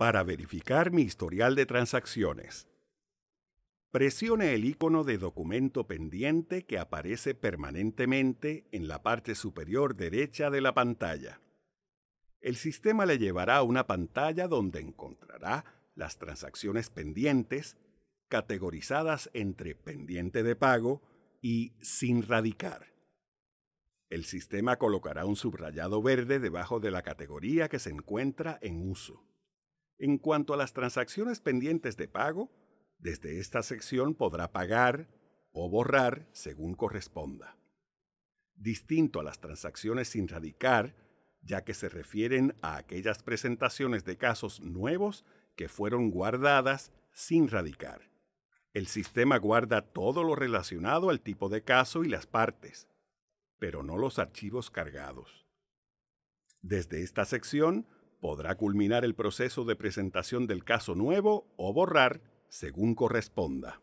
para verificar mi historial de transacciones. Presione el icono de documento pendiente que aparece permanentemente en la parte superior derecha de la pantalla. El sistema le llevará a una pantalla donde encontrará las transacciones pendientes categorizadas entre pendiente de pago y sin radicar. El sistema colocará un subrayado verde debajo de la categoría que se encuentra en uso. En cuanto a las transacciones pendientes de pago, desde esta sección podrá pagar o borrar según corresponda. Distinto a las transacciones sin radicar, ya que se refieren a aquellas presentaciones de casos nuevos que fueron guardadas sin radicar. El sistema guarda todo lo relacionado al tipo de caso y las partes, pero no los archivos cargados. Desde esta sección podrá culminar el proceso de presentación del caso nuevo o borrar según corresponda.